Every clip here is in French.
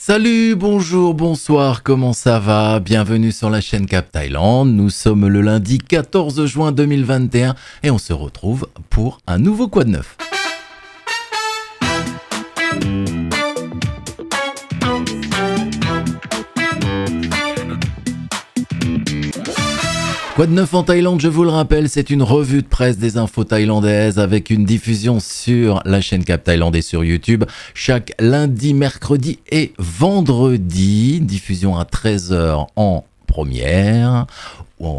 Salut, bonjour, bonsoir, comment ça va Bienvenue sur la chaîne Cap Thaïlande. Nous sommes le lundi 14 juin 2021 et on se retrouve pour un nouveau Quad neuf. Quoi de neuf en Thaïlande, je vous le rappelle, c'est une revue de presse des infos thaïlandaises avec une diffusion sur la chaîne Cap Thaïlande et sur YouTube chaque lundi, mercredi et vendredi. Diffusion à 13h en première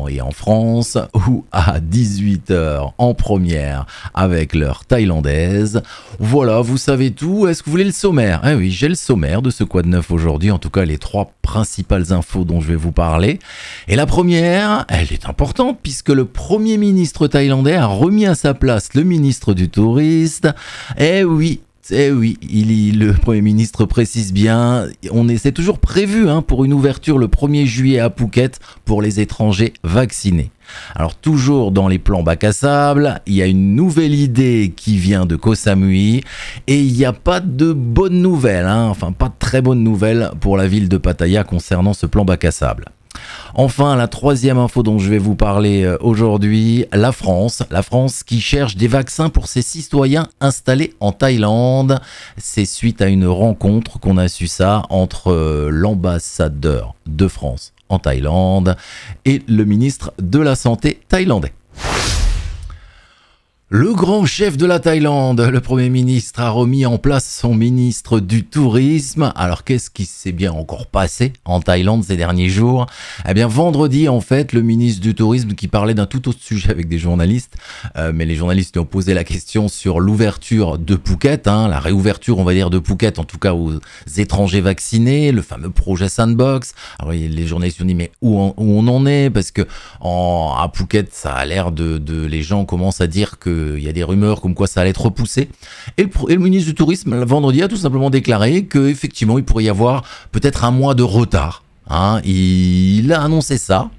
et en France ou à 18h en première avec leur thaïlandaise. Voilà, vous savez tout. Est-ce que vous voulez le sommaire Eh oui, j'ai le sommaire de ce Quad de neuf aujourd'hui, en tout cas les trois principales infos dont je vais vous parler. Et la première, elle est importante puisque le Premier ministre thaïlandais a remis à sa place le ministre du tourisme. Eh oui, eh oui, il le Premier ministre précise bien, on c'est toujours prévu hein, pour une ouverture le 1er juillet à Phuket pour les étrangers vaccinés. Alors toujours dans les plans bac à sable, il y a une nouvelle idée qui vient de Koh Samui et il n'y a pas de bonnes nouvelles, hein, enfin pas de très bonnes nouvelles pour la ville de Pattaya concernant ce plan bac à sable. Enfin, la troisième info dont je vais vous parler euh, aujourd'hui, la France. La France qui cherche des vaccins pour ses citoyens installés en Thaïlande. C'est suite à une rencontre qu'on a su ça entre euh, l'ambassadeur de France en Thaïlande et le ministre de la Santé thaïlandais. Le grand chef de la Thaïlande, le Premier ministre, a remis en place son ministre du Tourisme. Alors qu'est-ce qui s'est bien encore passé en Thaïlande ces derniers jours Eh bien vendredi en fait, le ministre du Tourisme qui parlait d'un tout autre sujet avec des journalistes, euh, mais les journalistes lui ont posé la question sur l'ouverture de Phuket, hein, la réouverture on va dire de Phuket en tout cas aux étrangers vaccinés, le fameux projet Sandbox. Alors les journalistes ont dit mais où on, où on en est Parce que en, à Phuket ça a l'air de, de... Les gens commencent à dire que il y a des rumeurs comme quoi ça allait être repoussé. Et le, ministre du Tourisme, le vendredi, a tout simplement déclaré qu'effectivement, il pourrait y avoir peut-être un mois de retard. Hein, il a annoncé ça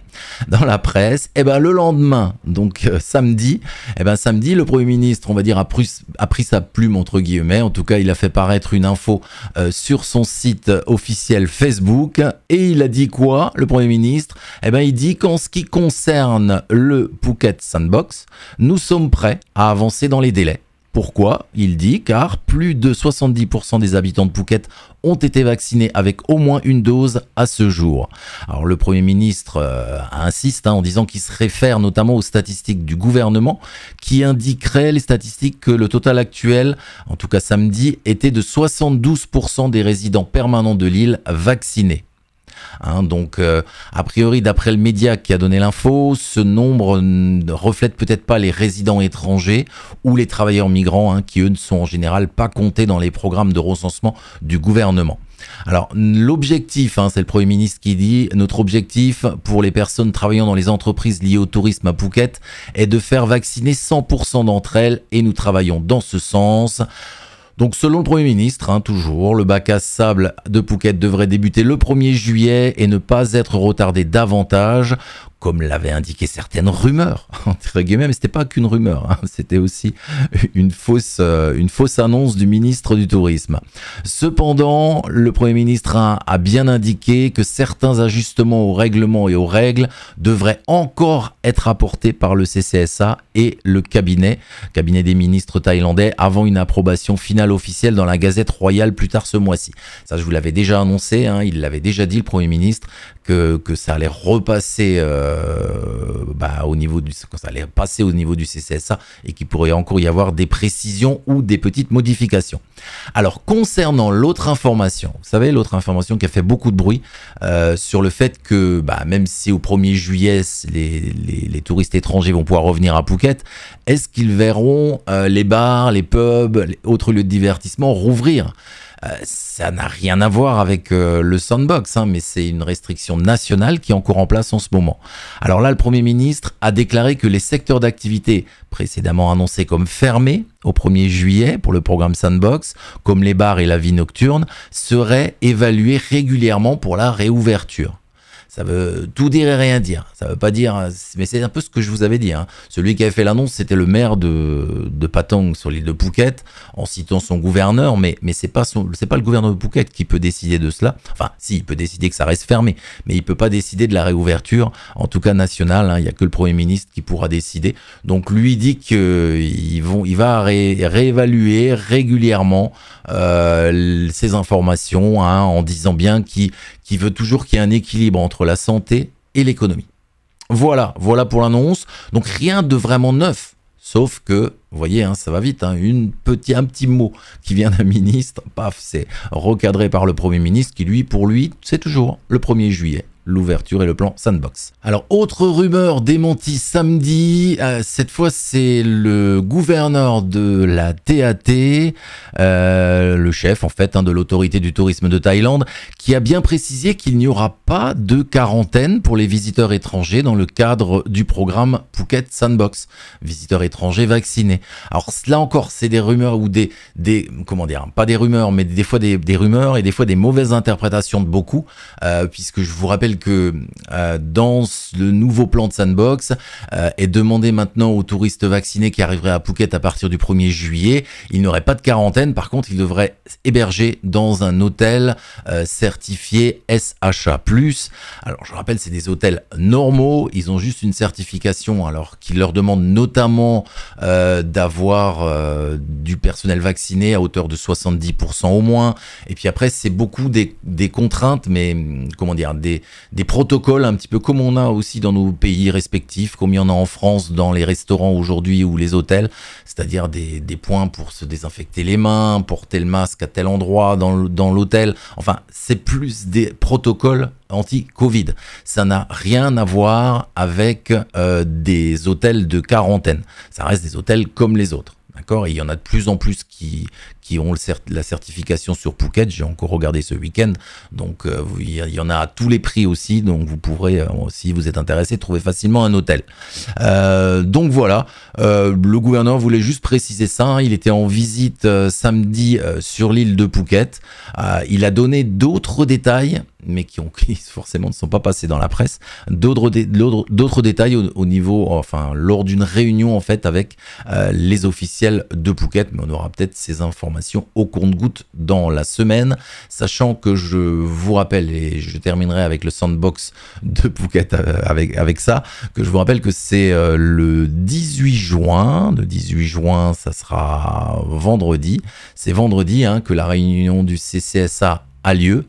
dans la presse. Et eh ben le lendemain, donc euh, samedi, et eh ben samedi, le Premier ministre, on va dire, a, pris, a pris sa plume entre guillemets. En tout cas, il a fait paraître une info euh, sur son site euh, officiel Facebook. Et il a dit quoi, le Premier ministre Et eh ben il dit qu'en ce qui concerne le Phuket Sandbox, nous sommes prêts à avancer dans les délais. Pourquoi Il dit car plus de 70% des habitants de Phuket ont été vaccinés avec au moins une dose à ce jour. Alors le Premier ministre euh, insiste hein, en disant qu'il se réfère notamment aux statistiques du gouvernement qui indiqueraient les statistiques que le total actuel, en tout cas samedi, était de 72% des résidents permanents de l'île vaccinés. Hein. donc, euh, a priori, d'après le média qui a donné l'info, ce nombre ne reflète peut-être pas les résidents étrangers ou les travailleurs migrants, hein, qui eux ne sont en général pas comptés dans les programmes de recensement du gouvernement. Alors, l'objectif, hein, c'est le Premier ministre qui dit, notre objectif pour les personnes travaillant dans les entreprises liées au tourisme à Phuket est de faire vacciner 100% d'entre elles et nous travaillons dans ce sens. Donc selon le Premier ministre, hein, toujours, le bac à sable de Phuket devrait débuter le 1er juillet et ne pas être retardé davantage comme l'avaient indiqué certaines rumeurs, entre guillemets, mais ce n'était pas qu'une rumeur, hein, c'était aussi une fausse, euh, une fausse annonce du ministre du Tourisme. Cependant, le Premier ministre a, bien indiqué que certains ajustements aux règlements et aux règles devraient encore être apportés par le CCSA et le cabinet, cabinet des ministres thaïlandais, avant une approbation finale officielle dans la Gazette royale plus tard ce mois-ci. Ça, je vous l'avais déjà annoncé, hein, il l'avait déjà dit, le Premier ministre, que, ça allait repasser euh, bah, au niveau du ça allait passer au niveau du CCSA et qu'il pourrait encore y avoir des précisions ou des petites modifications. Alors concernant l'autre information, vous savez l'autre information qui a fait beaucoup de bruit euh, sur le fait que bah, même si au 1er juillet les, touristes étrangers vont pouvoir revenir à Phuket, est-ce qu'ils verront euh, les bars, les pubs, les autres lieux de divertissement rouvrir euh, ça n'a rien à voir avec euh, le sandbox, hein, mais c'est une restriction nationale qui est encore en place en ce moment. Alors là, le Premier ministre a déclaré que les secteurs d'activité précédemment annoncés comme fermés au 1er juillet pour le programme Sandbox, comme les bars et la vie nocturne, seraient évalués régulièrement pour la réouverture. Ça veut tout dire et rien dire. Ça veut pas dire, mais c'est un peu ce que je vous avais dit. Hein. Celui qui avait fait l'annonce, c'était le maire de, de Patong sur l'île de Phuket, en citant son gouverneur, mais, mais c'est pas c'est pas le gouverneur de Phuket qui peut décider de cela. Enfin, si, il peut décider que ça reste fermé, mais il peut pas décider de la réouverture, en tout cas nationale. Hein. Il y n'y a que le premier ministre qui pourra décider. Donc lui dit qu'il vont, il va réévaluer régulièrement euh, ces informations hein, en disant bien qu'il qui veut toujours qu'il y ait un équilibre entre la santé et l'économie. Voilà, voilà pour l'annonce. Donc rien de vraiment neuf. Sauf que, vous voyez, hein, ça va vite, hein. une petit, un petit mot qui vient d'un ministre, paf, c'est recadré par le Premier ministre qui, lui, pour lui, c'est toujours le 1er juillet l'ouverture et le plan sandbox. Alors, autre rumeur démentie samedi, euh, cette fois c'est le gouverneur de la TAT, euh, le chef en fait hein, de l'autorité du tourisme de Thaïlande, qui a bien précisé qu'il n'y aura pas de quarantaine pour les visiteurs étrangers dans le cadre du programme Phuket Sandbox, visiteurs étrangers vaccinés. Alors là encore, c'est des rumeurs ou des, des, comment dire, pas des rumeurs, mais des fois des, des rumeurs et des fois des mauvaises interprétations de beaucoup, euh, puisque je vous rappelle que euh, dans le nouveau plan de sandbox euh, est demandé maintenant aux touristes vaccinés qui arriveraient à Phuket à partir du 1er juillet, ils n'auraient pas de quarantaine, par contre ils devraient héberger dans un hôtel euh, certifié SHA+. Alors je rappelle, c'est des hôtels normaux, ils ont juste une certification alors qu'ils leur demandent notamment d'avoir du personnel vacciné à hauteur de 70% au moins, et puis après c'est beaucoup des, des contraintes, mais comment dire, des, des protocoles un petit peu comme on a aussi dans nos pays respectifs, comme il y en a en France dans les restaurants aujourd'hui ou les hôtels, c'est-à-dire des, points pour se désinfecter les mains, porter le masque à tel endroit dans l'hôtel. Enfin, c'est plus des protocoles anti-Covid. Ça n'a rien à voir avec euh, des hôtels de quarantaine. Ça reste des hôtels comme les autres il y en a de plus en plus qui, qui ont la certification sur Phuket. J'ai encore regardé ce week-end. Donc, euh, il y en a à tous les prix aussi. Donc, vous pourrez, euh, si vous êtes intéressé, trouver facilement un hôtel. Euh, donc, voilà. le gouverneur voulait juste préciser ça. Hein. Il était en visite samedi sur l'île de Phuket. il a donné d'autres détails mais qui, ont, forcément ne sont pas passés dans la presse. D'autres détails au, niveau, enfin, lors d'une réunion en fait avec euh, les officiels de Phuket, mais on aura peut-être ces informations au compte-goutte dans la semaine, sachant que je vous rappelle, et je terminerai avec le sandbox de Phuket euh, avec, avec ça, que je vous rappelle que c'est euh, le 18 juin, le 18 juin, ça sera vendredi, c'est vendredi hein, que la réunion du CCSA a lieu.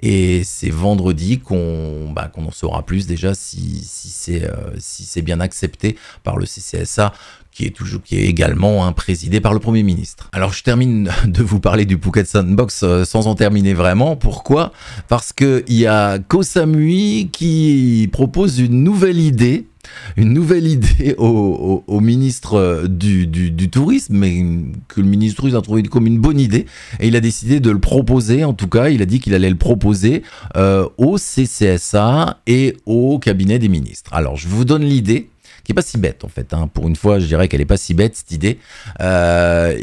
Et c'est vendredi qu'on bah, qu'on en saura plus déjà si, si c'est euh, bien accepté par le CCSA qui est toujours qui est également hein, présidé par le Premier ministre. Alors je termine de vous parler du Phuket Sandbox euh, sans en terminer vraiment. Pourquoi Parce que y a Kosamui qui propose une nouvelle idée une nouvelle idée au, euh, ministre du, tourisme, mais que le ministre tourisme a trouvé comme une bonne idée, et il a décidé de le proposer, en tout cas, il a dit qu'il allait le proposer euh, au CCSA et au cabinet des ministres. Alors, je vous donne l'idée qui est pas si bête en fait. Hein. Pour une fois, je dirais qu'elle n'est pas si bête cette idée. Euh,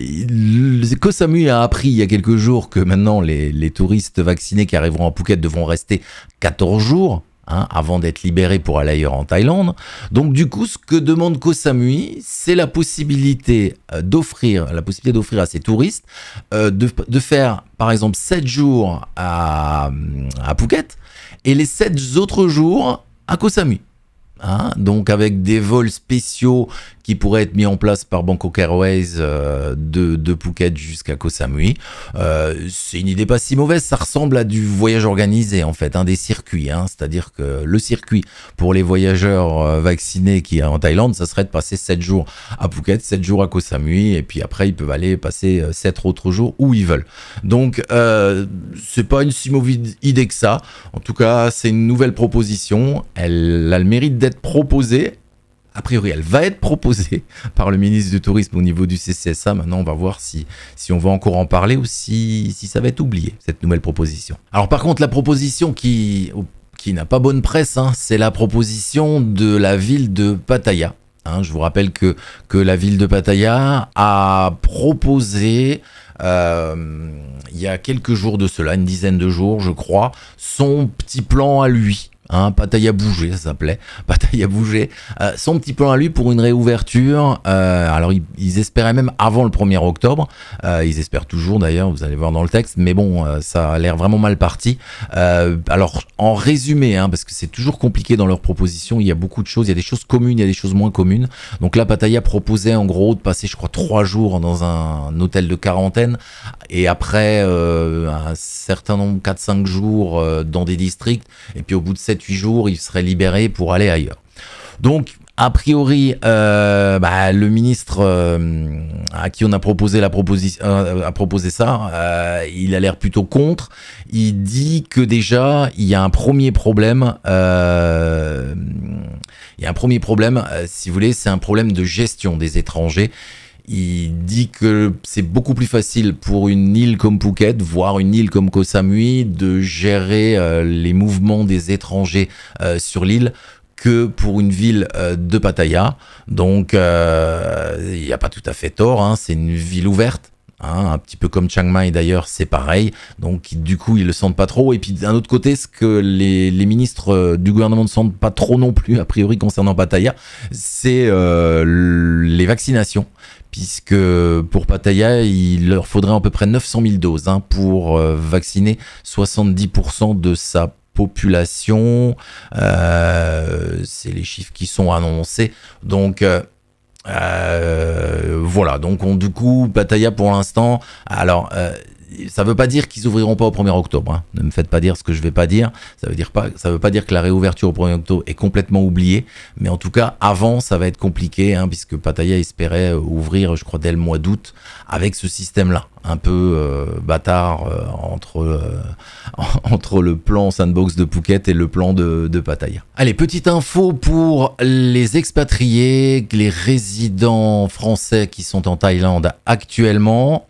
Kosamui a appris il y a quelques jours que maintenant les, les touristes vaccinés qui arriveront à Phuket devront rester 14 jours Hein, avant d'être libéré pour aller ailleurs en Thaïlande. Donc du coup, ce que demande Koh Samui, c'est la possibilité euh, d'offrir, la possibilité d'offrir à ces touristes euh, de, faire, par exemple, 7 jours à, à Phuket et les 7 autres jours à Koh Samui. Hein. donc avec des vols spéciaux qui pourrait être mis en place par Bangkok Airways euh, de, de Phuket jusqu'à Koh Samui. Euh, c'est une idée pas si mauvaise, ça ressemble à du voyage organisé en fait, un hein, des circuits. Hein. C'est-à-dire que le circuit pour les voyageurs euh, vaccinés qui est en Thaïlande, ça serait de passer 7 jours à Phuket, 7 jours à Koh Samui, et puis après ils peuvent aller passer 7 autres jours où ils veulent. Donc c'est pas une si mauvaise idée que ça. En tout cas, c'est une nouvelle proposition. Elle a le mérite d'être proposée a priori, elle va être proposée par le ministre du Tourisme au niveau du CCSA. Maintenant, on va voir si, si on va encore en parler ou si, ça va être oublié, cette nouvelle proposition. Alors par contre, la proposition qui, oh, qui n'a pas bonne presse, hein, c'est la proposition de la ville de Pattaya. Hein. je vous rappelle que, que la ville de Pattaya a proposé euh, il y a quelques jours de cela, une dizaine de jours je crois, son petit plan à lui. Hein, bouger, ça s'appelait. Pataya bouger. Euh, son petit plan à lui pour une réouverture. Euh, alors, ils, espéraient même avant le 1er octobre. Euh, ils espèrent toujours d'ailleurs, vous allez voir dans le texte. Mais bon, ça a l'air vraiment mal parti. alors, en résumé, hein, parce que c'est toujours compliqué dans leurs propositions, il y a beaucoup de choses. Il y a des choses communes, il y a des choses moins communes. Donc là, Pataya proposait en gros de passer, je crois, trois jours dans un hôtel de quarantaine et après euh, un certain nombre, 4-5 jours euh, dans des districts, et puis au bout de 7-8 jours, il serait libéré pour aller ailleurs. Donc, a priori, euh, bah, le ministre à qui on a proposé, la proposition, a proposé ça, il a l'air plutôt contre. Il dit que déjà, il y a un premier problème. il y a un premier problème, si vous voulez, c'est un problème de gestion des étrangers. Il dit que c'est beaucoup plus facile pour une île comme Phuket, voire une île comme Koh Samui, de gérer euh, les mouvements des étrangers euh, sur l'île que pour une ville euh, de Pattaya. Donc, il n'y a pas tout à fait tort, hein, c'est une ville ouverte. Hein, un petit peu comme Chiang Mai d'ailleurs, c'est pareil. Donc du coup, ils le sentent pas trop. Et puis d'un autre côté, ce que les, ministres du gouvernement ne sentent pas trop non plus, a priori concernant Pattaya, c'est les vaccinations puisque pour Pattaya, il leur faudrait à peu près 900 000 doses hein, pour euh, vacciner 70% de sa population. Euh, c'est les chiffres qui sont annoncés. Donc euh, voilà, donc du coup, Pattaya pour l'instant, alors ça ne veut pas dire qu'ils ouvriront pas au 1er octobre. Hein. Ne me faites pas dire ce que je vais pas dire. Ça veut dire pas, ça veut pas dire que la réouverture au 1er octobre est complètement oubliée. Mais en tout cas, avant, ça va être compliqué, hein, puisque Pattaya espérait euh, ouvrir, je crois, dès le mois d'août, avec ce système-là, un peu euh, bâtard euh, entre entre le plan sandbox de Phuket et le plan de, de Pattaya. Allez, petite info pour les expatriés, les résidents français qui sont en Thaïlande actuellement.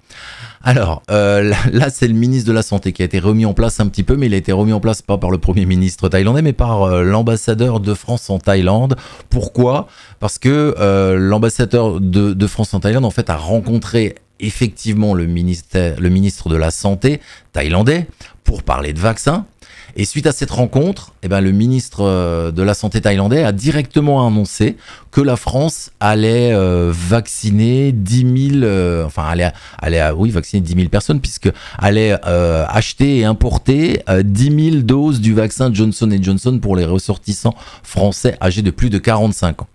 Alors, euh, là, c'est le ministre de la Santé qui a été remis en place un petit peu, mais il a été remis en place pas par le Premier ministre thaïlandais, mais par euh, l'ambassadeur de France en Thaïlande. Pourquoi Parce que euh, l'ambassadeur de, France en Thaïlande, en fait, a rencontré effectivement le, ministère, le ministre de la Santé thaïlandais pour parler de vaccins, et suite à cette rencontre, eh ben, le ministre euh, de la Santé thaïlandais a directement annoncé que la France allait euh, vacciner 10 000, euh, enfin, allait, allait, oui, vacciner 10 000 personnes, puisque allait acheter et importer 10 000 doses du vaccin Johnson Johnson pour les ressortissants français âgés de plus de 45 ans.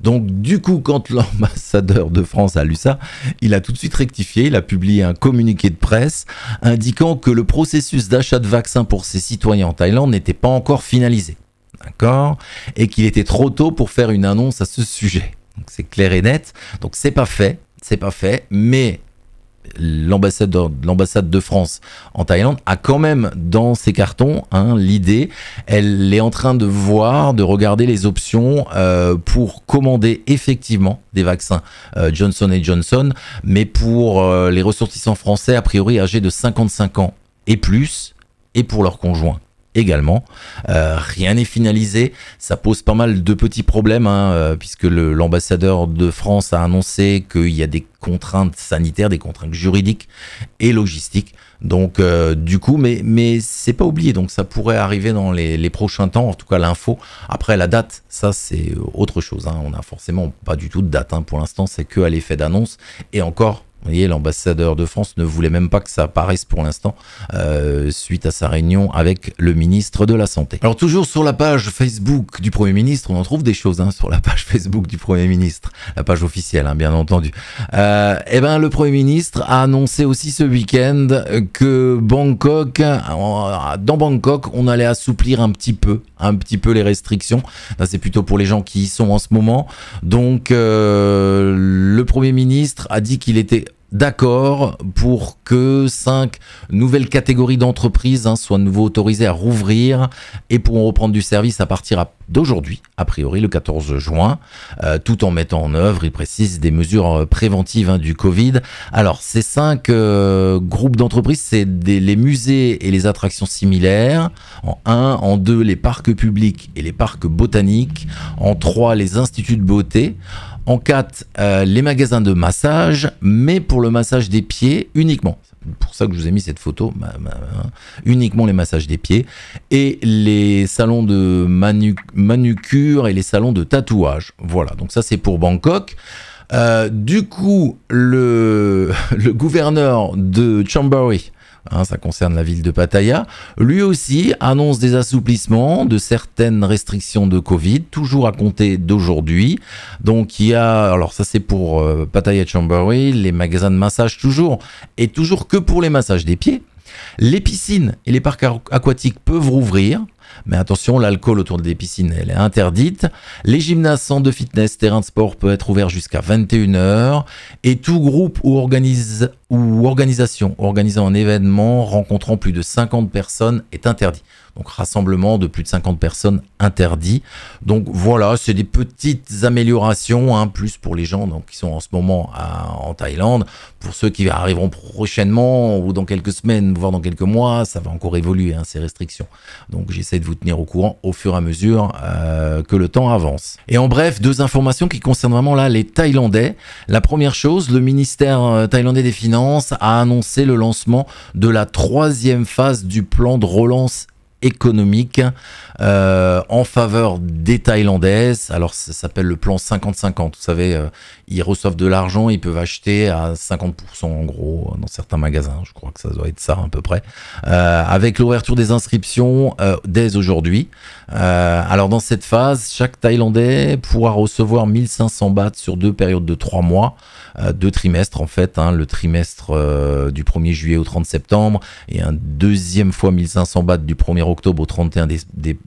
Donc du coup, quand l'ambassadeur de France a lu ça, il a tout de suite rectifié, il a publié un communiqué de presse indiquant que le processus d'achat de vaccins pour ses citoyens en Thaïlande n'était pas encore finalisé. D'accord Et qu'il était trop tôt pour faire une annonce à ce sujet. c'est clair et net. Donc c'est pas fait, c'est pas fait, mais l'ambassade de France en Thaïlande a quand même dans ses cartons hein, l'idée elle est en train de voir de regarder les options euh, pour commander effectivement des vaccins euh, Johnson Johnson mais pour euh, les ressortissants français a priori âgés de 55 ans et plus et pour leurs conjoints également. Euh, rien n'est finalisé. Ça pose pas mal de petits problèmes, hein, euh, puisque l'ambassadeur de France a annoncé qu'il y a des contraintes sanitaires, des contraintes juridiques et logistiques. Donc, euh, du coup, mais, mais c'est pas oublié. Donc, ça pourrait arriver dans les, prochains temps, en tout cas l'info. Après, la date, ça, c'est autre chose. Hein. On a forcément pas du tout de date. Hein. Pour l'instant, c'est que à l'effet d'annonce. Et encore, vous voyez, l'ambassadeur de France ne voulait même pas que ça apparaisse pour l'instant euh, suite à sa réunion avec le ministre de la Santé. Alors toujours sur la page Facebook du Premier ministre, on en trouve des choses hein, sur la page Facebook du Premier ministre, la page officielle hein, bien entendu. Euh, eh ben, le Premier ministre a annoncé aussi ce week-end que Bangkok, euh, dans Bangkok, on allait assouplir un petit peu, un petit peu les restrictions. c'est plutôt pour les gens qui y sont en ce moment. Donc euh, le Premier ministre a dit qu'il était d'accord pour que cinq nouvelles catégories d'entreprises hein, soient nouveau autorisées à rouvrir et pourront reprendre du service à partir d'aujourd'hui, a priori le 14 juin, euh, tout en mettant en œuvre, il précise, des mesures euh, préventives hein, du Covid. Alors, ces cinq euh, groupes d'entreprises, c'est les musées et les attractions similaires, en un, en deux les parcs publics et les parcs botaniques, en trois les instituts de beauté, en 4, euh, les magasins de massage, mais pour le massage des pieds uniquement. Pour ça que je vous ai mis cette photo, hein. uniquement les massages des pieds et les salons de manucure et les salons de tatouage. Voilà, donc ça c'est pour Bangkok. Euh, du coup, le, le gouverneur de Chambéry Hein, ça concerne la ville de Pattaya. Lui aussi annonce des assouplissements de certaines restrictions de Covid, toujours à compter d'aujourd'hui. Donc il y a, alors ça c'est pour euh, Pattaya Chambéry, les magasins de massage toujours, et toujours que pour les massages des pieds. Les piscines et les parcs aquatiques peuvent rouvrir, mais attention, l'alcool autour des piscines, elle est interdite. Les gymnases, centres de fitness, terrains de sport peuvent être ouverts jusqu'à 21h. Et tout groupe ou organise, ou organisation, organisant un événement rencontrant plus de 50 personnes est interdit. Donc rassemblement de plus de 50 personnes interdit. Donc voilà, c'est des petites améliorations, hein, plus pour les gens donc, qui sont en ce moment en Thaïlande. Pour ceux qui arriveront prochainement ou dans quelques semaines, voire dans quelques mois, ça va encore évoluer, hein, ces restrictions. Donc j'essaie de vous tenir au courant au fur et à mesure euh, que le temps avance. Et en bref, deux informations qui concernent vraiment là les Thaïlandais. La première chose, le ministère euh, thaïlandais des Finances a annoncé le lancement de la troisième phase du plan de relance économique euh, en faveur des Thaïlandaises. Alors ça s'appelle le plan 50-50. Vous savez, euh, ils reçoivent de l'argent, ils peuvent acheter à 50% en gros euh, dans certains magasins. Je crois que ça doit être ça à peu près. avec l'ouverture des inscriptions dès aujourd'hui. alors dans cette phase, chaque Thaïlandais pourra recevoir 1500 bahts sur deux périodes de trois mois, deux trimestres en fait. Hein. le trimestre du 1er juillet au 30 septembre et un deuxième fois 1500 bahts du 1er octobre au 31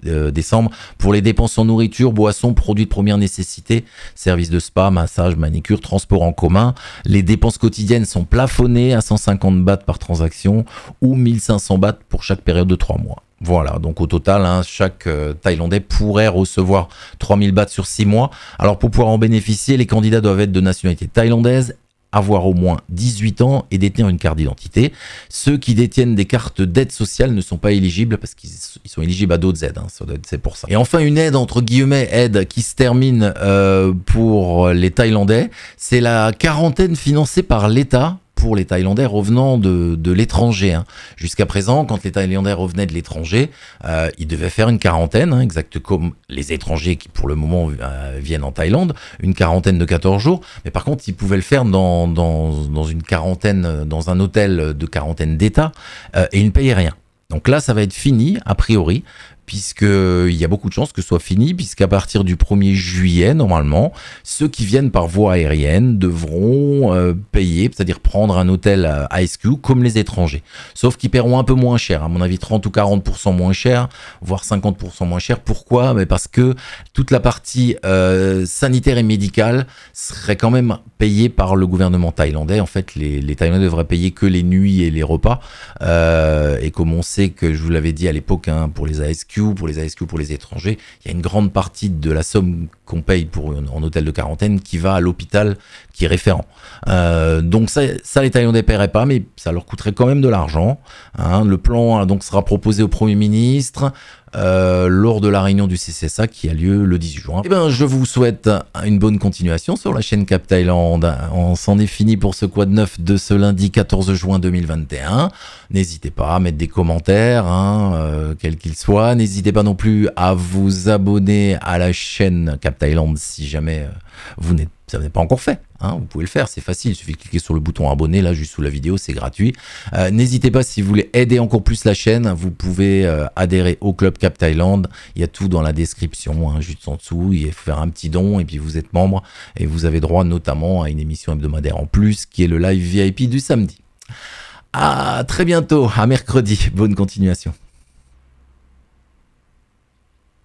euh, décembre pour les dépenses en nourriture, boissons, produits de première nécessité, services de spa, massage, manicure, transport en commun. Les dépenses quotidiennes sont plafonnées à 150 bahts par transaction ou 1500 bahts pour chaque période de 3 mois. Voilà, donc au total, hein, chaque euh, Thaïlandais pourrait recevoir 3000 bahts sur 6 mois. Alors pour pouvoir en bénéficier, les candidats doivent être de nationalité thaïlandaise avoir au moins 18 ans et détenir une carte d'identité. Ceux qui détiennent des cartes d'aide sociale ne sont pas éligibles parce qu'ils sont éligibles à d'autres aides, hein, c'est pour ça. Et enfin, une aide, entre guillemets, aide qui se termine euh, pour les Thaïlandais, c'est la quarantaine financée par l'État pour les Thaïlandais revenant de, l'étranger. Hein. Jusqu'à présent, quand les Thaïlandais revenaient de l'étranger, euh, ils devaient faire une quarantaine, hein, exact comme les étrangers qui pour le moment euh, viennent en Thaïlande, une quarantaine de 14 jours. Mais par contre, ils pouvaient le faire dans, dans, une quarantaine, dans un hôtel de quarantaine d'État, euh, et ils ne payaient rien. Donc là, ça va être fini, a priori, puisqu'il euh, y a beaucoup de chances que ce soit fini, puisqu'à partir du 1er juillet, normalement, ceux qui viennent par voie aérienne devront euh, payer, c'est-à-dire prendre un hôtel à comme les étrangers. Sauf qu'ils paieront un peu moins cher, à mon avis 30 ou 40% moins cher, voire 50% moins cher. Pourquoi Mais ben, Parce que toute la partie euh, sanitaire et médicale serait quand même payée par le gouvernement thaïlandais. En fait, les, les Thaïlandais devraient payer que les nuits et les repas. et comme on sait que, je vous l'avais dit à l'époque, hein, pour les ASQ, pour les ASQ, pour les étrangers, il y a une grande partie de la somme qu'on paye pour en hôtel de quarantaine qui va à l'hôpital qui est référent. Euh, donc ça, ça les Thaïlandais paieraient pas, mais ça leur coûterait quand même de l'argent. Hein. Le plan hein, donc sera proposé au Premier ministre. Euh, lors de la réunion du CCSA qui a lieu le 18 juin. Eh ben, je vous souhaite une bonne continuation sur la chaîne Cap Thailand. On s'en est fini pour ce Quad neuf de ce lundi 14 juin 2021. N'hésitez pas à mettre des commentaires, hein, euh, quels qu'ils soient. N'hésitez pas non plus à vous abonner à la chaîne Cap Thailand si jamais euh, vous n'êtes ça pas encore fait. Hein, vous pouvez le faire, c'est facile. Il suffit de cliquer sur le bouton abonner là juste sous la vidéo, c'est gratuit. Euh, n'hésitez pas si vous voulez aider encore plus la chaîne, vous pouvez euh, adhérer au club Cap Thaïlande. Il y a tout dans la description, hein, juste en dessous. Il faut faire un petit don et puis vous êtes membre et vous avez droit notamment à une émission hebdomadaire en plus qui est le live VIP du samedi. À très bientôt, à mercredi. Bonne continuation.